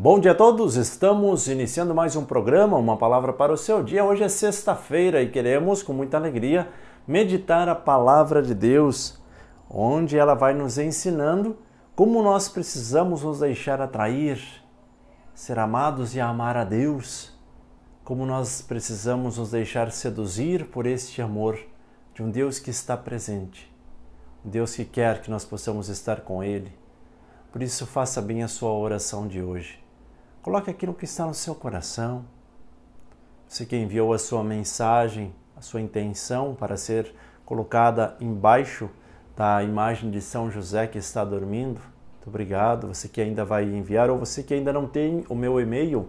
Bom dia a todos, estamos iniciando mais um programa, uma palavra para o seu dia. Hoje é sexta-feira e queremos, com muita alegria, meditar a palavra de Deus, onde ela vai nos ensinando como nós precisamos nos deixar atrair, ser amados e amar a Deus, como nós precisamos nos deixar seduzir por este amor de um Deus que está presente, um Deus que quer que nós possamos estar com Ele. Por isso, faça bem a sua oração de hoje Coloque aquilo que está no seu coração. Você que enviou a sua mensagem, a sua intenção para ser colocada embaixo da imagem de São José que está dormindo. Muito obrigado. Você que ainda vai enviar ou você que ainda não tem o meu e-mail,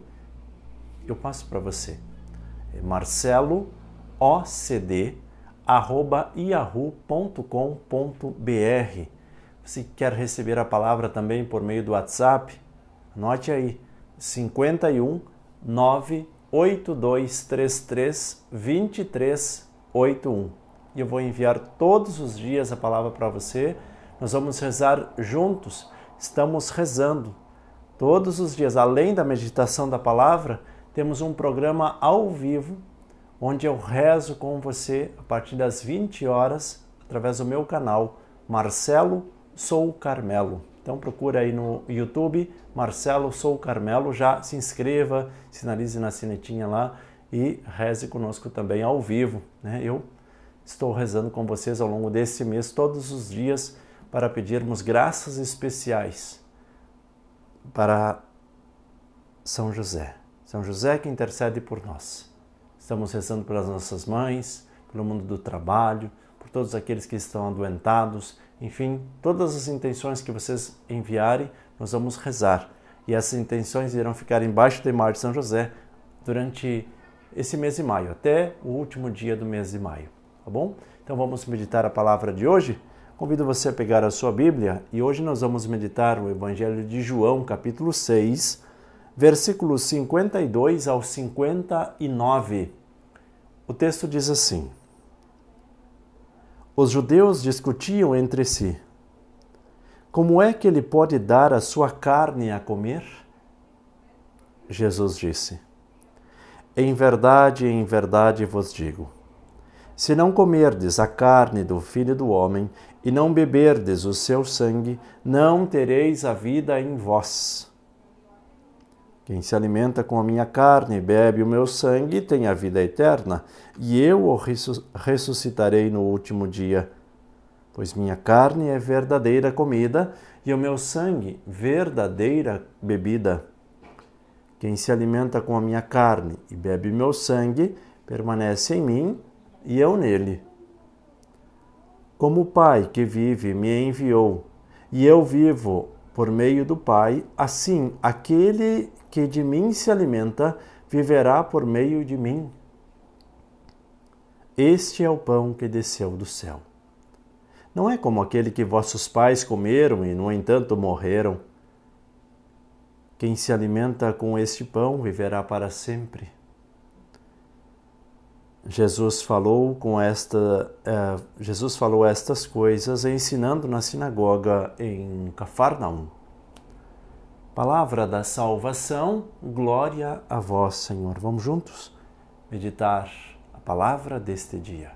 eu passo para você. É marceloocd@yahoo.com.br. Você quer receber a palavra também por meio do WhatsApp? Anote aí 51 98233 2381. E eu vou enviar todos os dias a palavra para você. Nós vamos rezar juntos. Estamos rezando todos os dias, além da meditação da palavra, temos um programa ao vivo onde eu rezo com você a partir das 20 horas através do meu canal Marcelo Sou Carmelo. Então procura aí no YouTube, Marcelo Sou Carmelo, já se inscreva, sinalize na sinetinha lá e reze conosco também ao vivo. Né? Eu estou rezando com vocês ao longo desse mês, todos os dias, para pedirmos graças especiais para São José. São José que intercede por nós. Estamos rezando pelas nossas mães, pelo mundo do trabalho, por todos aqueles que estão adoentados, enfim, todas as intenções que vocês enviarem, nós vamos rezar. E essas intenções irão ficar embaixo do mar de São José durante esse mês de maio, até o último dia do mês de maio, tá bom? Então vamos meditar a palavra de hoje. Convido você a pegar a sua Bíblia e hoje nós vamos meditar o Evangelho de João, capítulo 6, versículos 52 ao 59. O texto diz assim: os judeus discutiam entre si: Como é que ele pode dar a sua carne a comer? Jesus disse: Em verdade, em verdade vos digo: Se não comerdes a carne do filho do homem e não beberdes o seu sangue, não tereis a vida em vós. Quem se alimenta com a minha carne e bebe o meu sangue tem a vida eterna, e eu o ressuscitarei no último dia. Pois minha carne é verdadeira comida e o meu sangue verdadeira bebida. Quem se alimenta com a minha carne e bebe o meu sangue permanece em mim e eu nele. Como o Pai que vive me enviou, e eu vivo por meio do Pai, assim aquele que de mim se alimenta viverá por meio de mim. Este é o pão que desceu do céu. Não é como aquele que vossos pais comeram e, no entanto, morreram. Quem se alimenta com este pão viverá para sempre. Jesus falou com esta uh, Jesus falou estas coisas ensinando na sinagoga em Cafarnaum. Palavra da salvação, glória a vós, Senhor. Vamos juntos meditar a palavra deste dia.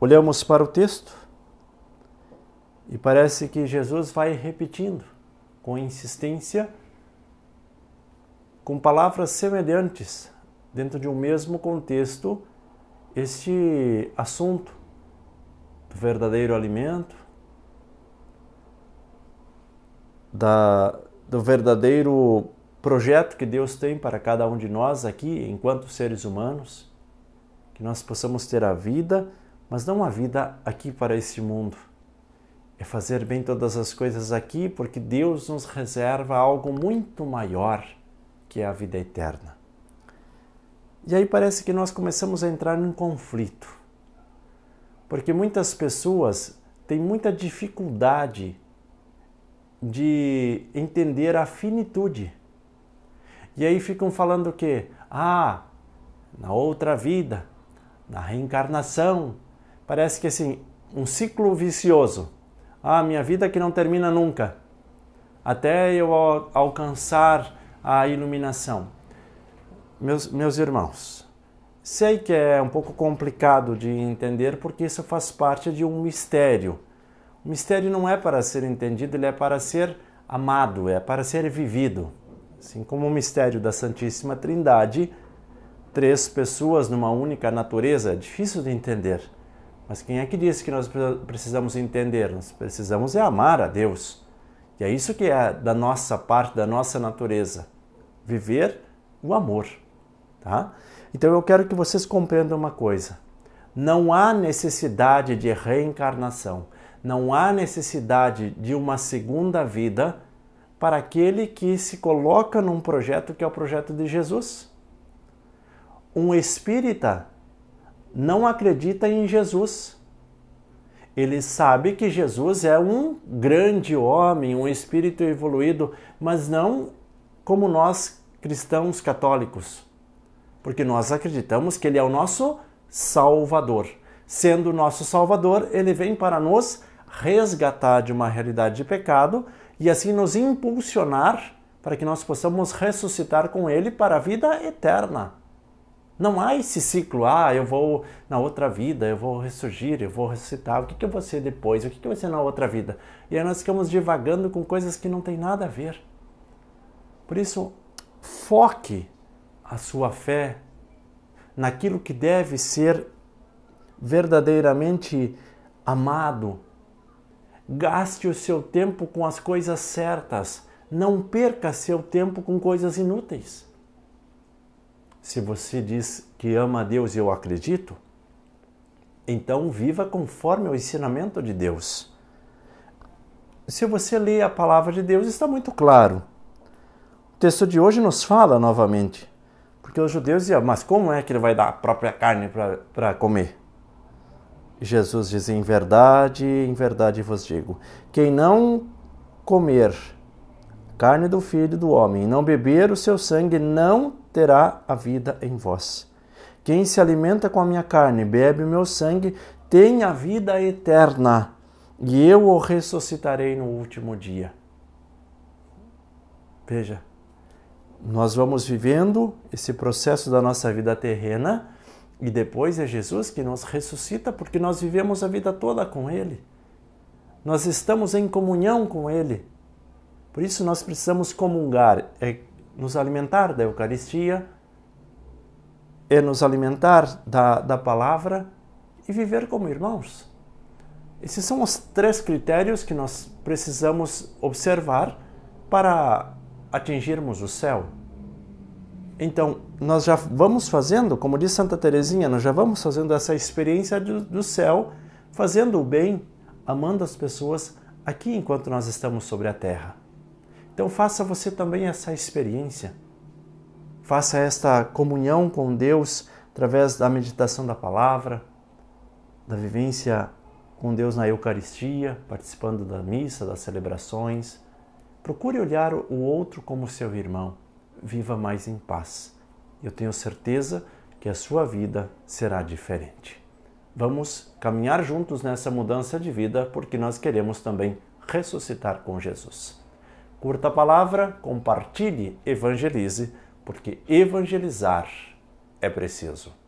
Olhamos para o texto e parece que Jesus vai repetindo com insistência com palavras semelhantes dentro de um mesmo contexto este assunto do verdadeiro alimento, da, do verdadeiro projeto que Deus tem para cada um de nós aqui, enquanto seres humanos, que nós possamos ter a vida, mas não a vida aqui para este mundo. É fazer bem todas as coisas aqui, porque Deus nos reserva algo muito maior, que é a vida eterna. E aí parece que nós começamos a entrar num conflito. Porque muitas pessoas têm muita dificuldade de entender a finitude. E aí ficam falando que, ah, na outra vida, na reencarnação, parece que assim, um ciclo vicioso. Ah, minha vida que não termina nunca, até eu alcançar a iluminação meus, meus irmãos, sei que é um pouco complicado de entender porque isso faz parte de um mistério. O mistério não é para ser entendido, ele é para ser amado, é para ser vivido. Assim como o mistério da Santíssima Trindade, três pessoas numa única natureza, é difícil de entender. Mas quem é que disse que nós precisamos entender? Nós precisamos é amar a Deus. E é isso que é da nossa parte, da nossa natureza. Viver o amor tá? Então eu quero que vocês compreendam uma coisa. Não há necessidade de reencarnação, não há necessidade de uma segunda vida para aquele que se coloca num projeto que é o projeto de Jesus. Um espírita não acredita em Jesus. Ele sabe que Jesus é um grande homem, um espírito evoluído, mas não como nós cristãos católicos. Porque nós acreditamos que Ele é o nosso Salvador. Sendo o nosso Salvador, Ele vem para nos resgatar de uma realidade de pecado e assim nos impulsionar para que nós possamos ressuscitar com Ele para a vida eterna. Não há esse ciclo, ah, eu vou na outra vida, eu vou ressurgir, eu vou ressuscitar, o que, que eu vou ser depois, o que, que eu vou ser na outra vida. E aí nós ficamos divagando com coisas que não tem nada a ver. Por isso, foque a sua fé naquilo que deve ser verdadeiramente amado. Gaste o seu tempo com as coisas certas. Não perca seu tempo com coisas inúteis. Se você diz que ama a Deus, eu acredito, então viva conforme o ensinamento de Deus. Se você lê a palavra de Deus, está muito claro. O texto de hoje nos fala novamente porque os judeus diziam, mas como é que ele vai dar a própria carne para comer? Jesus diz: Em verdade, em verdade vos digo: quem não comer carne do filho do homem e não beber o seu sangue, não terá a vida em vós. Quem se alimenta com a minha carne e bebe o meu sangue, tem a vida eterna, e eu o ressuscitarei no último dia. Veja, nós vamos vivendo esse processo da nossa vida terrena e depois é Jesus que nos ressuscita porque nós vivemos a vida toda com Ele. Nós estamos em comunhão com Ele. Por isso nós precisamos comungar, é nos alimentar da Eucaristia, é nos alimentar da, da palavra e viver como irmãos. Esses são os três critérios que nós precisamos observar para atingirmos o céu. Então, nós já vamos fazendo, como diz Santa Teresinha, nós já vamos fazendo essa experiência do, do céu, fazendo o bem, amando as pessoas aqui enquanto nós estamos sobre a terra. Então, faça você também essa experiência. Faça esta comunhão com Deus através da meditação da palavra, da vivência com Deus na Eucaristia, participando da missa, das celebrações Procure olhar o outro como seu irmão. Viva mais em paz. Eu tenho certeza que a sua vida será diferente. Vamos caminhar juntos nessa mudança de vida porque nós queremos também ressuscitar com Jesus. Curta a palavra, compartilhe, evangelize, porque evangelizar é preciso.